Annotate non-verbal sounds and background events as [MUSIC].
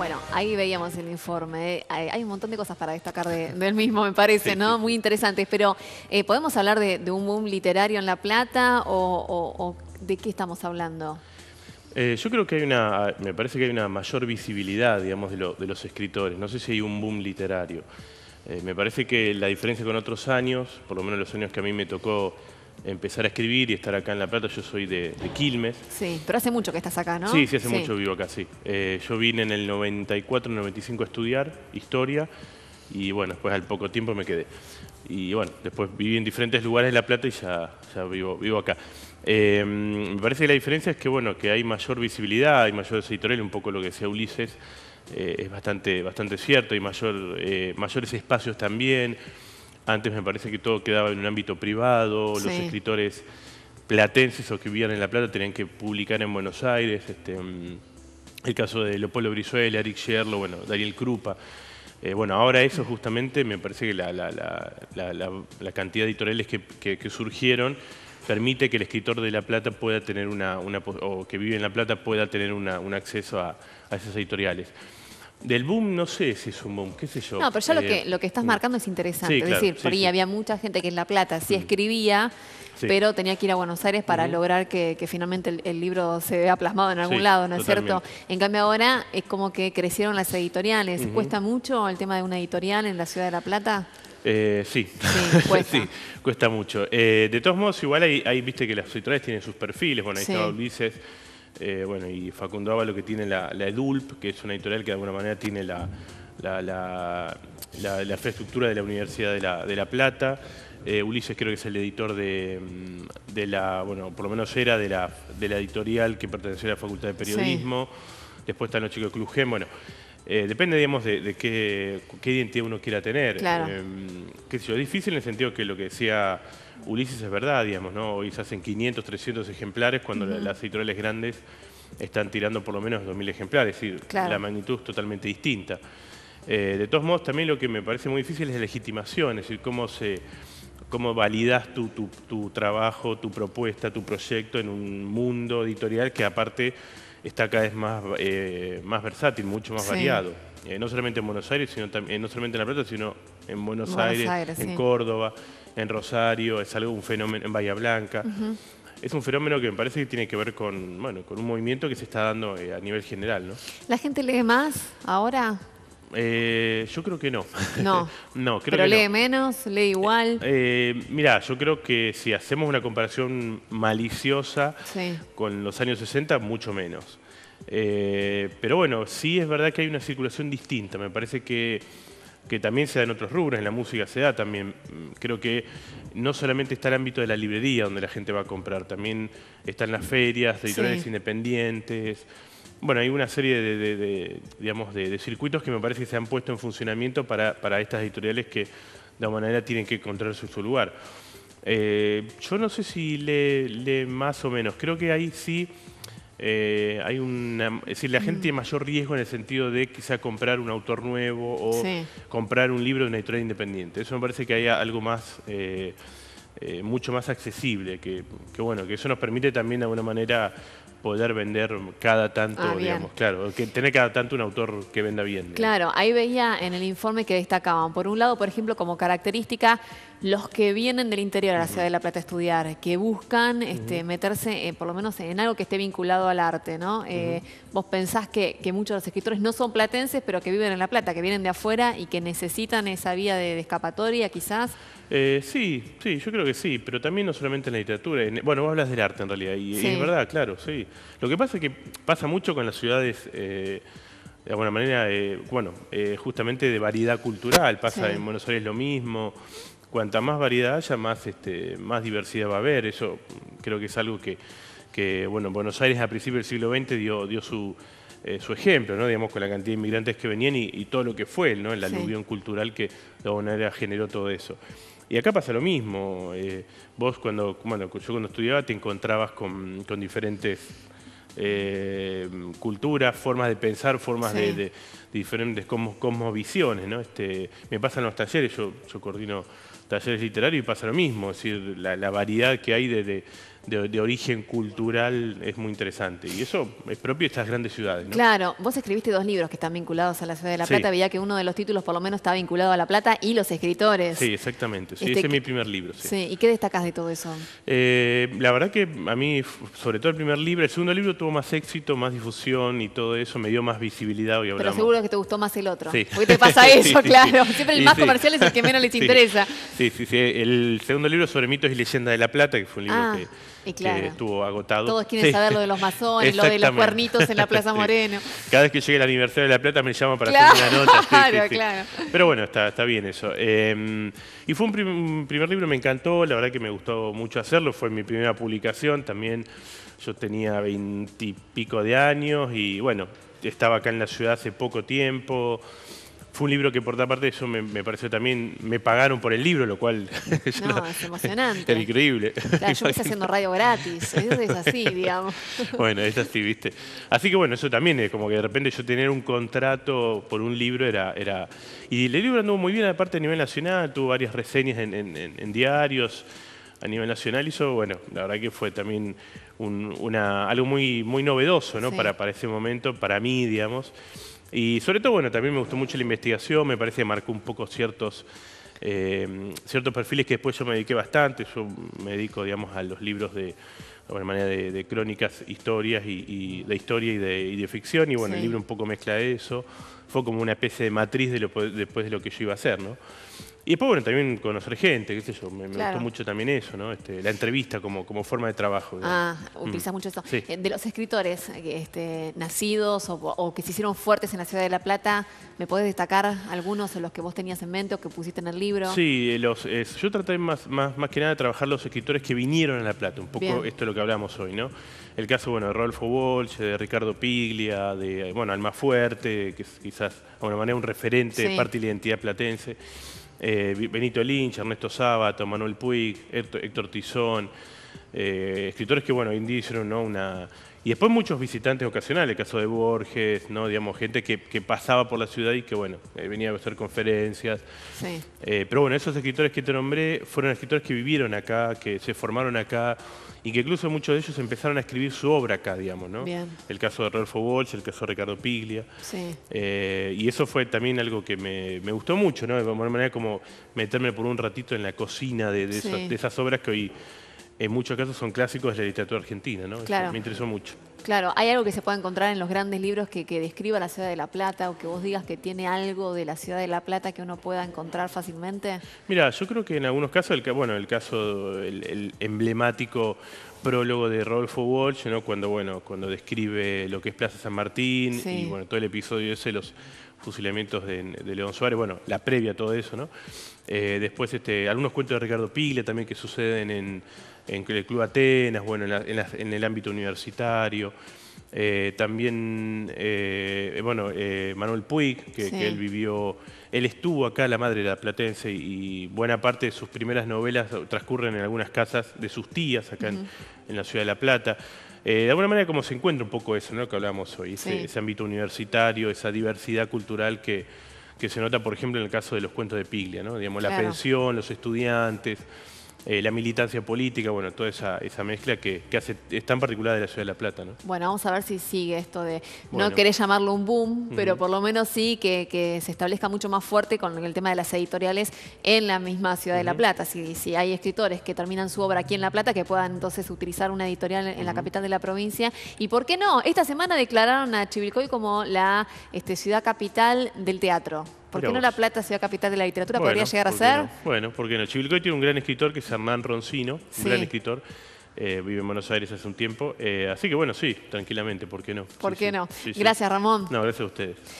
Bueno, ahí veíamos el informe. Hay, un montón de cosas para destacar del mismo, me parece, ¿no? Muy interesantes. Pero, eh, ¿podemos hablar de, un boom literario en La Plata o, de qué estamos hablando? Eh, yo creo que hay una, me parece que hay una mayor visibilidad, digamos, de, los escritores. No sé si hay un boom literario. Eh, me parece que la diferencia con otros años, por lo menos los años que a mí me tocó empezar a escribir y estar acá en La Plata. Yo soy de, Quilmes. Sí, pero hace mucho que estás acá, ¿no? Sí, sí, hace mucho vivo acá, sí. Eh, yo vine en el 94, 95 a estudiar historia y bueno, después al poco tiempo me quedé. Y bueno, después viví en diferentes lugares de La Plata y ya, vivo, vivo acá. Eh, me parece que la diferencia es que bueno, que hay mayor visibilidad, hay mayor editorial, un poco lo que decía Ulises, eh, es bastante, bastante cierto, hay mayor, mayores espacios también. Antes me parece que todo quedaba en un ámbito privado, los escritores platenses o que vivían en La Plata tenían que publicar en Buenos Aires. Este, mm, el caso de Leopoldo Brizuela, Eric Sherlo, bueno, Daniel Krupa. Eh, bueno, ahora eso justamente me parece que la, cantidad de editoriales que, surgieron permite que el escritor de La Plata pueda tener una, o que vive en La Plata pueda tener un acceso a, a esas editoriales. Del boom no sé si es un boom, qué sé yo. No, pero ya lo, que, eh, lo que estás mm. marcando es interesante. es decir, por ahí había mucha gente que en La Plata sí mm. escribía, pero tenía que ir a Buenos Aires para lograr que, finalmente el, libro se vea plasmado en algún lado, ¿no es cierto? En cambio ahora es como que crecieron las editoriales. ¿Cuesta mucho el tema de una editorial en la ciudad de La Plata? Eh, sí. Sí, [LAUGHS] cuesta. cuesta mucho. Eh, de todos modos, igual ahí viste que las editoriales tienen sus perfiles, bueno, ahí está Ulises eh, bueno, y Facundo lo que tiene la, EDULP, que es una editorial que de alguna manera tiene la, la, la infraestructura de la Universidad de La, Plata. Eh, Ulises creo que es el editor de, mm, la, bueno, por lo menos era de la, editorial que pertenecía a la Facultad de Periodismo. Después están los chicos de Club eh, depende, digamos, de, qué, identidad uno quiera tener. Claro. Eh, difícil en el sentido que lo que decía Ulises es verdad, digamos, ¿no? Hoy se hacen 500, 300 ejemplares cuando las editoriales grandes están tirando por lo menos 2.000 ejemplares, es decir, la magnitud es totalmente distinta. Eh, de todos modos, también lo que me parece muy difícil es la legitimación, es decir, cómo se cómo validas tu trabajo, tu propuesta, tu proyecto en un mundo editorial que aparte está acá es más, eh, más versátil, mucho más variado. Eh, no solamente en Buenos Aires, sino también, eh, no solamente en La Plata, sino en Buenos, Aires, en Córdoba, en Rosario, es algo un fenómeno en Bahía Blanca. Es un fenómeno que me parece que tiene que ver con, bueno, con un movimiento que se está dando a nivel general, ¿no? ¿La gente lee más ahora? Eh, yo creo que no. [LAUGHS] No. [LAUGHS] no creo Pero lee menos, lee eh, igual. Eh, mira, yo creo que si hacemos una comparación maliciosa con los años 60, mucho menos. Eh, pero bueno, sí es verdad que hay una circulación distinta. Me parece que que también se da en otros rubros, en la música se da también. Creo que no solamente está el ámbito de la librería donde la gente va a comprar, también están las ferias, editoriales independientes. Bueno, hay una serie de, digamos, de, circuitos que me parece que se han puesto en funcionamiento para, estas editoriales que de alguna manera tienen que encontrar su, lugar. Eh, yo no sé si lee más o menos, creo que ahí sí eh, hay una, decir, la gente mm. tiene mayor riesgo en el sentido de quizá comprar un autor nuevo o comprar un libro de una editorial independiente. Eso me parece que hay algo más, eh, eh, mucho más accesible, que, bueno, que eso nos permite también de alguna manera poder vender cada tanto, ah, digamos, claro, que tener cada tanto un autor que venda bien. Claro, ahí veía en el informe que destacaban, por un lado, por ejemplo, como característica los que vienen del interior a la ciudad de La Plata a estudiar, que buscan este, meterse eh, por lo menos en algo que esté vinculado al arte, ¿no? Eh, vos pensás que, muchos de los escritores no son platenses, pero que viven en La Plata, que vienen de afuera y que necesitan esa vía de, escapatoria quizás. Eh, sí, sí, yo creo que sí, pero también no solamente en la literatura. bueno, vos hablas del arte en realidad, y, es verdad, claro, sí. Lo que pasa es que pasa mucho con las ciudades de alguna manera, bueno, justamente de variedad cultural. Pasa en Buenos Aires lo mismo, cuanta más variedad haya, más, este, más diversidad va a haber. Eso creo que es algo que, que bueno, Buenos Aires a principios del siglo XX dio, dio eh, su, ejemplo, ¿no? digamos, con la cantidad de inmigrantes que venían y, todo lo que fue, ¿no? el aluvión cultural que de alguna generó todo eso. Y acá pasa lo mismo. Eh, vos cuando, bueno, yo cuando estudiaba te encontrabas con, diferentes eh, culturas, formas de pensar, formas de, diferentes cosmovisiones. ¿no? Este, me pasan los talleres, yo, yo coordino talleres literarios y pasa lo mismo, es decir, la, variedad que hay de, de, origen cultural es muy interesante. Y eso es propio de estas grandes ciudades. Claro, vos escribiste dos libros que están vinculados a la ciudad de La Plata. Sí. Veía que uno de los títulos por lo menos está vinculado a La Plata y los escritores. Sí, exactamente. Este ese es mi primer libro. Sí. ¿Y qué destacás de todo eso? Eh, la verdad que a mí, sobre todo el primer libro, el segundo libro tuvo más éxito, más difusión y todo eso, me dio más visibilidad. Hoy Pero seguro que te gustó más el otro. Sí. Hoy te pasa [LAUGHS] eso, claro. Siempre el más comercial es el que menos les [LAUGHS] interesa. Sí, sí, sí. El segundo libro sobre mitos y leyendas de La Plata, que fue un libro ah. que y claro, estuvo agotado. Todos quieren saber lo de los masones, lo de los cuernitos en la Plaza Moreno. Cada vez que llegue el aniversario de La Plata me llaman para hacer una nota. Claro, claro. Pero bueno, está, está bien eso. Em, y fue un primer libro, me encantó, la verdad que me gustó mucho hacerlo, fue mi primera publicación también. Yo tenía veintipico de años y bueno, estaba acá en la ciudad hace poco tiempo. Fue un libro que por otra parte eso me, pareció también, me pagaron por el libro, lo cual... [LAUGHS] no, es emocionante. increíble. Claro, yo me haciendo radio gratis, [LAUGHS] eso es así, digamos. bueno, es así, viste. Así que bueno, eso también es como que de repente yo tener un contrato por un libro era... era y el libro anduvo muy bien, aparte a nivel nacional, tuvo varias reseñas en, diarios a nivel nacional Y eso, bueno, la verdad que fue también una, algo muy, muy novedoso ¿no? para, para ese momento, para mí, digamos. Y sobre todo, bueno, también me gustó mucho la investigación, me parece que marcó un poco ciertos, eh, ciertos perfiles que después yo me dediqué bastante. Yo me dedico, digamos, a los libros de, de manera de, crónicas, historias y, de historia y de, ficción. Y bueno, el libro un poco mezcla eso. Fue como una especie de matriz de lo, después de lo que yo iba a hacer, ¿no? Y después, bueno, también conocer gente, qué sé yo, me, gustó mucho también eso, ¿no? Este, la entrevista como, como forma de trabajo. Ah, mm. utilizas mucho eso. Eh, de los escritores eh, este, nacidos o, que se hicieron fuertes en la ciudad de La Plata, ¿me podés destacar algunos de los que vos tenías en mente o que pusiste en el libro? Sí, eh, los, yo traté más, más, más que nada de trabajar los escritores que vinieron a La Plata, un poco esto es lo que hablamos hoy, ¿no? El caso, bueno, de Rodolfo Walsh, de Ricardo Piglia, de, bueno, Fuerte, que quizás, a una manera, un referente parte de la identidad platense. Eh, Benito Lynch, Ernesto Sábato, Manuel Puig, Héctor Tizón, eh, escritores que, bueno, hoy ¿no? una, y después muchos visitantes ocasionales, el caso de Borges, ¿no? digamos, gente que, pasaba por la ciudad y que bueno, eh, venía a hacer conferencias. Eh, pero bueno, esos escritores que te nombré fueron escritores que vivieron acá, que se formaron acá y que incluso muchos de ellos empezaron a escribir su obra acá, digamos, ¿no? El caso de Rolfo Walsh, el caso de Ricardo Piglia. Eh, y eso fue también algo que me, gustó mucho, ¿no? De alguna manera como meterme por un ratito en la cocina de esas obras que hoy en muchos casos son clásicos de la literatura argentina, ¿no? Eso me interesó mucho. Claro, ¿hay algo que se pueda encontrar en los grandes libros que, describa la ciudad de La Plata o que vos digas que tiene algo de la ciudad de La Plata que uno pueda encontrar fácilmente? Mira, yo creo que en algunos casos, el, bueno, el caso, el, emblemático prólogo de Rodolfo Walsh, ¿no? cuando, bueno, cuando describe lo que es Plaza San Martín y bueno, todo el episodio ese, los fusilamientos de, León Suárez, bueno, la previa a todo eso, ¿no? Eh, después este, algunos cuentos de Ricardo Piglia también que suceden en, el Club Atenas, bueno, en, el ámbito universitario. Eh, también, eh, bueno, Manuel Puig, que, él vivió, él estuvo acá, la madre de la platense, y buena parte de sus primeras novelas transcurren en algunas casas de sus tías acá en la ciudad de La Plata. Eh, de alguna manera como se encuentra un poco eso, Que hablamos hoy, ese, ámbito universitario, esa diversidad cultural que, se nota, por ejemplo, en el caso de los cuentos de Piglia, Digamos, la pensión, los estudiantes. Eh, la militancia política, bueno, toda esa, mezcla que, que, hace, es tan particular de la ciudad de La Plata, ¿no? Bueno, vamos a ver si sigue esto de, no querés llamarlo un boom, pero por lo menos sí que, se establezca mucho más fuerte con el tema de las editoriales en la misma ciudad de La Plata. Si, hay escritores que terminan su obra aquí en La Plata, que puedan entonces utilizar una editorial en, la capital de la provincia. ¿Y por qué no? Esta semana declararon a Chivilcoy como la este, ciudad capital del teatro. ¿Por qué no La Plata, ciudad capital de la literatura, podría llegar a ser? Bueno, porque qué no? Chivilcoy tiene un gran escritor que es Hernán Roncino, un gran escritor. Eh, vive en Buenos Aires hace un tiempo. Eh, así que bueno, sí, tranquilamente, ¿por qué no? ¿Por qué no? Gracias, Ramón. No, gracias a ustedes.